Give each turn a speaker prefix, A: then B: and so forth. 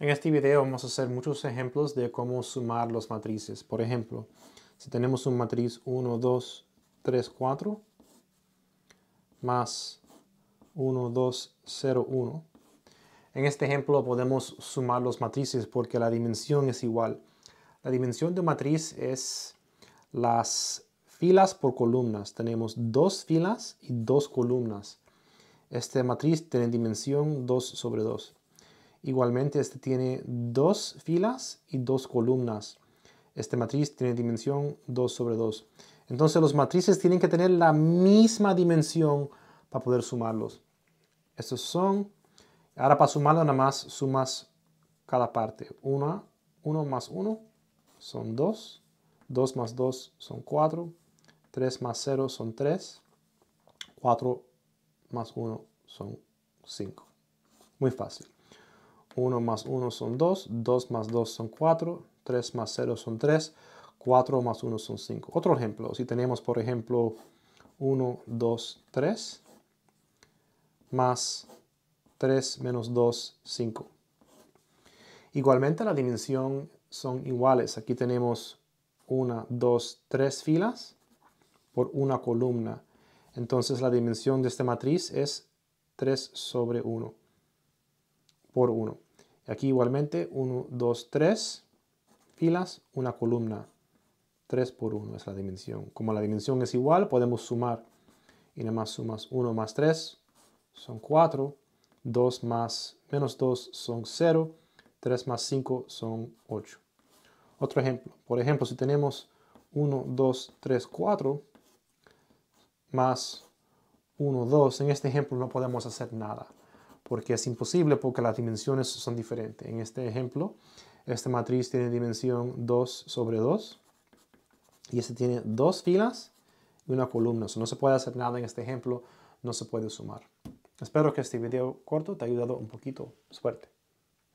A: En este video vamos a hacer muchos ejemplos de cómo sumar los matrices. Por ejemplo, si tenemos un matriz 1, 2, 3, 4, más 1, 2, 0, 1. En este ejemplo podemos sumar los matrices porque la dimensión es igual. La dimensión de matriz es las filas por columnas. Tenemos dos filas y dos columnas. Esta matriz tiene dimensión 2 sobre 2. Igualmente, este tiene dos filas y dos columnas. Este matriz tiene dimensión 2 sobre 2. Entonces, los matrices tienen que tener la misma dimensión para poder sumarlos. Estos son... Ahora para sumarlo nada más sumas cada parte. 1 1 más 1 son 2. 2 más 2 son 4. 3 más 0 son 3. 4 más 1 son 5. Muy fácil. 1 más 1 son 2, 2 más 2 son 4, 3 más 0 son 3, 4 más 1 son 5. Otro ejemplo, si tenemos por ejemplo 1, 2, 3, más 3 menos 2, 5. Igualmente la dimensión son iguales. Aquí tenemos 1, 2, 3 filas por una columna. Entonces la dimensión de esta matriz es 3 sobre 1 por 1. Aquí igualmente 1, 2, 3 filas, una columna 3 por 1 es la dimensión. Como la dimensión es igual, podemos sumar. Y nada más sumas 1 más 3 son 4, 2 más menos 2 son 0, 3 más 5 son 8. Otro ejemplo. Por ejemplo, si tenemos 1, 2, 3, 4 más 1, 2, en este ejemplo no podemos hacer nada porque es imposible porque las dimensiones son diferentes. En este ejemplo, esta matriz tiene dimensión 2 sobre 2 y este tiene dos filas y una columna. no se puede hacer nada en este ejemplo, no se puede sumar. Espero que este video corto te haya ayudado un poquito. Suerte.